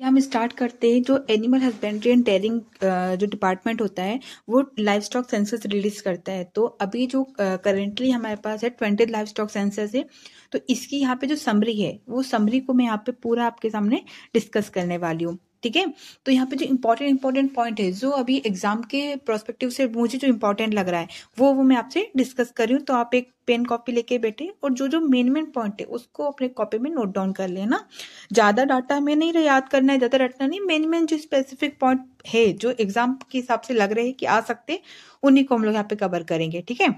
या हम स्टार्ट करते हैं जो एनिमल हस्बेंड्री एंड टेरिंग जो डिपार्टमेंट होता है वो लाइफ स्टॉक सेंसस रिलीज करता है तो अभी जो करेंटली हमारे पास है ट्वेंटी लाइफ स्टॉक सेंसस है तो इसकी यहाँ पे जो समरी है वो समरी को मैं यहाँ पे पूरा आपके सामने डिस्कस करने वाली हूँ ठीक है तो यहाँ पे जो इम्पोर्टेंट इम्पोर्टेंट पॉइंट है जो अभी एग्जाम के प्रोस्पेक्टिव से मुझे जो इम्पोर्टेंट लग रहा है वो वो मैं आपसे डिस्कस कर रही हूँ तो आप एक पेन कॉपी लेके बैठे और जो जो मेन मेन पॉइंट है उसको अपने कॉपी में नोट डाउन कर लेना ज़्यादा डाटा हमें नहीं याद करना है ज़्यादा डाटा नहीं मेन मेन जो स्पेसिफिक पॉइंट है जो एग्जाम के हिसाब से लग रहे हैं कि आ सकते उन्हीं को हम लोग यहाँ पे कवर करेंगे ठीक है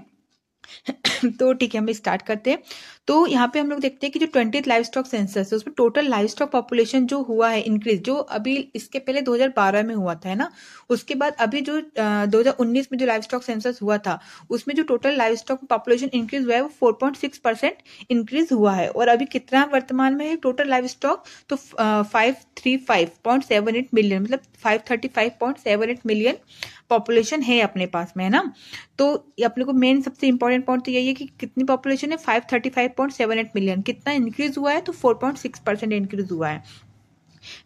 तो ठीक है हम स्टार्ट करते हैं तो यहाँ पे हम लोग देखते हैं कि जो ट्वेंटी लाइव स्टॉक सेंसस है उसमें टोटल लाइव स्टॉक पॉपुलेशन जो हुआ है इंक्रीज जो अभी इसके पहले 2012 में हुआ था है ना उसके बाद अभी जो आ, 2019 में जो लाइव स्टॉक सेंसस हुआ था उसमें जो total livestock population increase हुआ है वो four point six percent increase हुआ है और अभी कितना वर्तमान में है टोटल लाइव स्टॉक तो five three five point seven eight million मतलब five thirty five point seven eight million population है अपने पास में है ना तो अपने को मेन सबसे इंपॉर्टेंट पॉइंट तो यही है कि कितनी पॉपुलेशन है five thirty five point seven eight million कितना इंक्रीज हुआ है तो four point six percent increase हुआ है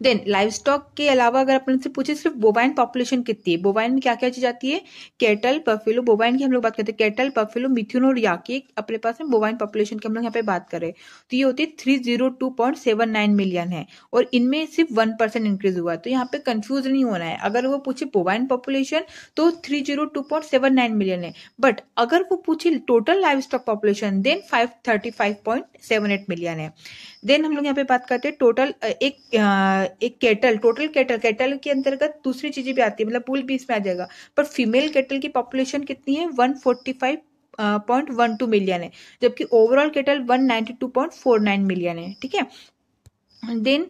देन लाइव स्टॉक के अलावा अगर अपन से पूछे सिर्फ बोबाइन पॉपुलेशन कितनी है बोबाइन में क्या क्या चीज आती है कैटल पफिलो बोबाइन की हम लोग बात करते हैं कैटल पफिलो मिथ्यून और याकी अपने पास में बोबाइन पॉपुलेशन की हम लोग यहाँ पे बात करें तो ये होती है three zero two point seven nine million है और इनमें सिर्फ वन परसेंट इंक्रीज हुआ तो यहाँ पे कंफ्यूज नहीं होना है अगर वो पूछे बोबाइन पॉपुलेशन तो three zero two point seven nine million है बट अगर वो पूछे total livestock population then five thirty five point seven eight million है देन हम लोग यहाँ पे बात करते हैं टोटल एक एक केटल टोटल केटल केटल के अंतर्गत दूसरी चीजें भी आती है मतलब पुल भी इसमें आ जाएगा पर फीमेल केटल की पॉपुलेशन कितनी है one forty five point one two million है जबकि overall cattle one ninety two point four nine million है ठीक है देन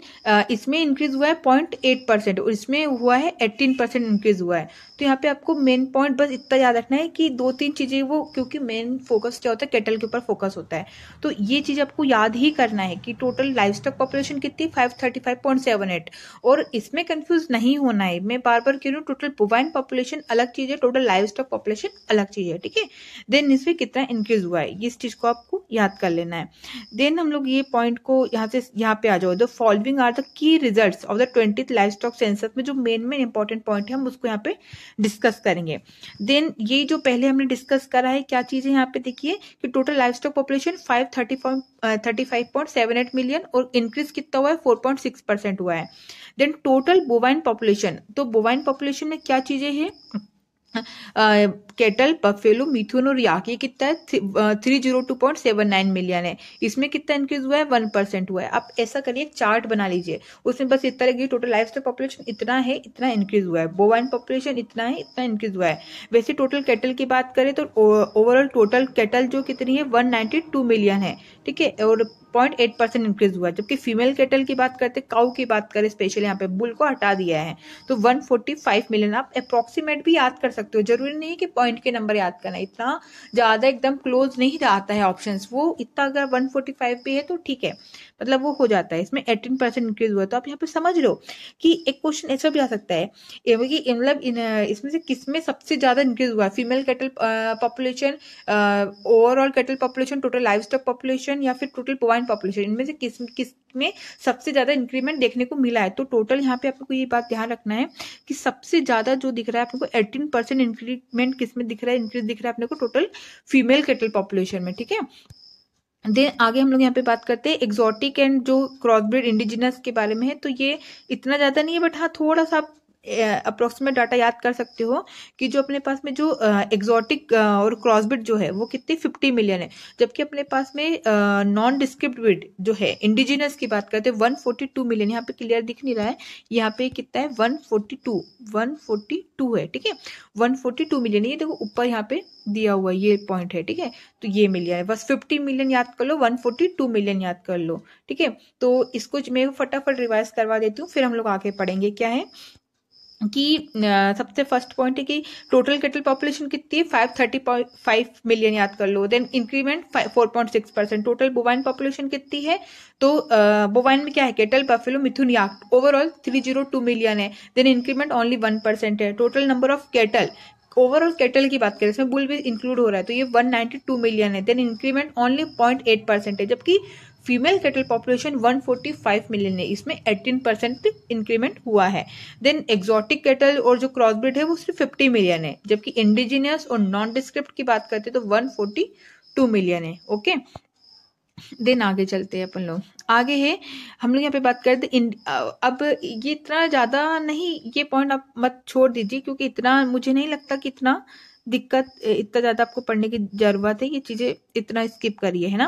इसमें इंक्रीज हुआ है पॉइंट एट परसेंट और इसमें हुआ है एट्टीन परसेंट इंक्रीज हुआ है तो यहाँ पे आपको मेन पॉइंट बस इतना याद रखना है कि दो तीन चीज़ें वो क्योंकि मेन फोकस क्या होता है कैटल के ऊपर फोकस होता है तो ये चीज़ आपको याद ही करना है कि टोटल लाइफ स्टॉक पॉपुलेशन कितनी five thirty five point seven eight और इसमें कन्फ्यूज नहीं होना है मैं बार बार कह रही हूँ टोटल वाइन पॉपुलेशन अलग चीज़ है टोटल लाइफ स्टॉक पॉपुलेशन अलग चीज़ है ठीक है देन इसमें कितना इंक्रीज हुआ है इस चीज़ को आपको याद कर लेना है देन हम लोग ये पॉइंट को यहाँ से यहाँ पे आ जाओ following are the key result of the twenty livestock census में जो मेन मेन इंपॉर्टेंट पॉइंट है हम उसको यहाँ पे डिस्कस करेंगे देन ये जो पहले हमने डिस्कस करा है क्या चीज़ है यहाँ पे देखिए कि total livestock population five thirty thirty five point seven eight million और इंक्रीज कितना हुआ है फोर पॉइंट सिक्स परसेंट हुआ है देन टोटल बोवाइन पॉपुलेशन तो बोवाइन पॉपुलेशन में क्या चीज़ें हैं केटल बफेलो मिथुन और याकी कितना है three zero two point seven nine million है इसमें कितना इंक्रीज हुआ है वन परसेंट हुआ है आप ऐसा करिए चार्ट बना लीजिए उसमें बस इतना लगे टोटल लाइफ स्टाइल पॉपुलेशन इतना है इतना इंक्रीज हुआ है बोवाइन पॉपुलेशन इतना है इतना इंक्रीज हुआ है वैसे टोटल कैटल की बात करें तो ओवरऑल टोटल कैटल जो कितनी है वन मिलियन है ठीक है और पॉइंट एट परसेंट इंक्रीज हुआ जबकि फीमेल कैटल की बात करते काउ की बात करें स्पेशली यहाँ पे बुल को हटा दिया है तो वन फोर्टी फाइव मिलियन आप अप्रोक्सीमेट भी याद कर सकते हो जरूरी नहीं कि पॉइंट के नंबर याद करना इतना ज़्यादा एकदम क्लोज नहीं आता है ऑप्शन वो इतना अगर वन फोर्टी फाइव भी है तो ठीक है मतलब वो हो जाता है इसमें एटीन परसेंट इंक्रीज हुआ तो आप यहाँ पे समझ लो कि एक क्वेश्चन ऐसा भी आ सकता है कि मतलब इसमें से किस में सबसे ज़्यादा इंक्रीज हुआ female cattle population overall cattle population total life stock population या फिर टोटल पॉइंट इंसान पॉपुलेशन इनमें से किस किस में सबसे ज्यादा इंक्रीमेंट देखने को मिला है तो टोटल यहाँ पे आपको ये बात ध्यान रखना है कि सबसे ज्यादा जो दिख रहा है आपको एटीन परसेंट इंक्रीमेंट किसमें दिख रहा है इंक्रीज दिख रहा है अपने को टोटल फीमेल कैटल पॉपुलेशन में ठीक है देन आगे हम लोग यहाँ पे बात करते हैं एक्जॉटिक एंड जो क्रॉसब्रिड इंडिजिनस के बारे में है तो ये इतना ज़्यादा नहीं है बट हाँ थोड़ा सा अप्रोक्सीमेट डाटा याद कर सकते हो कि जो अपने पास में जो एग्जॉटिक और क्रॉसबिट जो है वो कितनी फिफ्टी मिलियन है जबकि अपने पास में नॉन डिस्क्रिप्ट जो है इंडिजिनस की बात करते हैं वन फोर्टी टू मिलियन यहाँ पे क्लियर दिख नहीं रहा है यहाँ पे कितना है one forty two one forty two है ठीक है वन फोर्टी टू मिलियन ये देखो ऊपर यहाँ पे दिया हुआ ये पॉइंट है ठीक है तो ये मिल जाए बस फिफ्टी मिलियन याद कर लो वन फोर्टी टू मिलियन याद कर लो ठीक है तो इसको मैं फटाफट रिवाइज करवा देती हूँ फिर हम लोग आगे पढ़ेंगे क्या है कि सबसे फर्स्ट पॉइंट है कि टोटल कैटल पॉपुलेशन कितनी है फाइव थर्टी फाइव मिलियन याद कर लो then increment four point six percent total bovine population कितनी है तो बोवाइन में क्या है cattle buffalo mithun yak overall three zero two million है then increment only one percent है total number of cattle overall cattle की बात करें इसमें बुल भी इंक्लूड हो रहा है तो ये 192 मिलियन है देन इंक्रीमेंट ओनली 0.8 परसेंट है जबकि फीमेल कैटल पॉपुलेशन 145 मिलियन है इसमें 18 परसेंट इंक्रीमेंट हुआ है देन एक्सोटिक कैटल और जो क्रॉसब्रिड है वो सिर्फ 50 मिलियन है जबकि इंडिजिनियस और नॉन डिस्क्रिप्ट की बात करते हैं तो 142 मिलियन है ओके देन आगे चलते हैं अपन लोग आगे है हम लोग यहाँ पे बात करते अब ये इतना ज़्यादा नहीं ये पॉइंट आप मत छोड़ दीजिए क्योंकि इतना मुझे नहीं लगता कि इतना दिक्कत इतना ज़्यादा आपको पढ़ने की ज़रूरत है ये चीज़ें इतना स्किप करिए है ना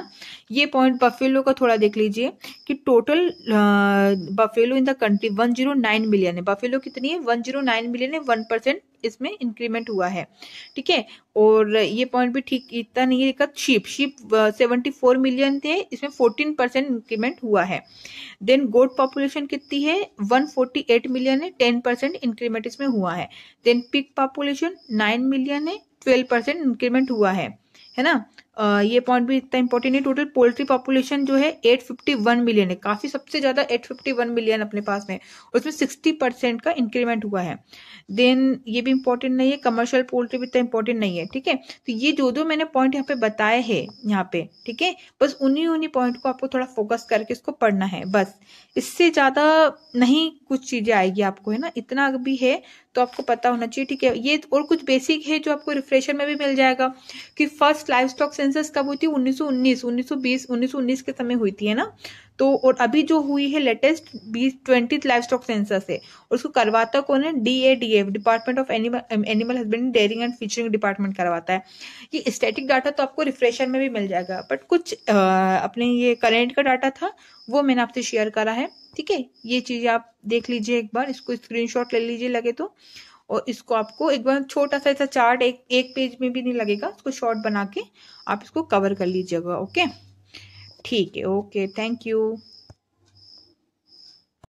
ये पॉइंट बफेलो का थोड़ा देख लीजिए कि total buffalo in the country one zero nine million है बफेलो कितनी है वन जीरो नाइन मिलियन है वन परसेंट इसमें इंक्रीमेंट हुआ है ठीक है और ये पॉइंट भी ठीक इतना नहीं है sheep sheep seventy four million थे इसमें फोर्टीन परसेंट इंक्रीमेंट हुआ है देन गोट पॉपुलेशन कितनी है वन फोर्टी एट मिलियन है टेन परसेंट इंक्रीमेंट इसमें हुआ है then pig population nine million है ट्वेल्व परसेंट इंक्रीमेंट हुआ है है ना ये पॉइंट भी इतना इंपॉर्टेंट है टोटल पोल्ट्री पॉपुलेशन जो है 851 मिलियन है काफी सबसे ज्यादा 851 मिलियन अपने पास में उसमें 60 परसेंट का इंक्रीमेंट हुआ है देन ये भी इंपॉर्टेंट नहीं है कमर्शियल पोल्ट्री भी इतना इंपॉर्टेंट नहीं है ठीक है तो ये जो जो मैंने पॉइंट यहाँ पे बताए है यहाँ पे ठीक है बस उन्हीं उन्हीं पॉइंट को आपको थोड़ा फोकस करके इसको पढ़ना है बस इससे ज्यादा नहीं कुछ चीजें आएगी आपको है ना इतना भी है तो आपको पता होना चाहिए ठीक है ये और कुछ बेसिक है जो आपको रिफ्रेशर में भी मिल जाएगा कि फर्स्ट लाइफ स्टॉक सेंसस कब हुई थी 1919 1920 1919 के समय हुई थी है ना तो और अभी जो हुई है लेटेस्ट बीस ट्वेंटी लाइफ स्टॉक सेंसस है और उसको करवाता कौन है D A D F department of animal animal husband dairying and fisheries department करवाता है ये स्टैटिक डाटा तो आपको रिफ्रेशर में भी मिल जाएगा बट कुछ आ, अपने ये करेंट का डाटा था वो मैंने आपसे शेयर करा है ठीक है ये चीज़ आप देख लीजिए एक बार इसको स्क्रीनशॉट ले लीजिए लगे तो और इसको आपको एक बार छोटा सा ऐसा चार्ट एक एक पेज में भी नहीं लगेगा इसको शॉर्ट बना के आप इसको कवर कर लीजिएगा ओके ठीक है ओके थैंक यू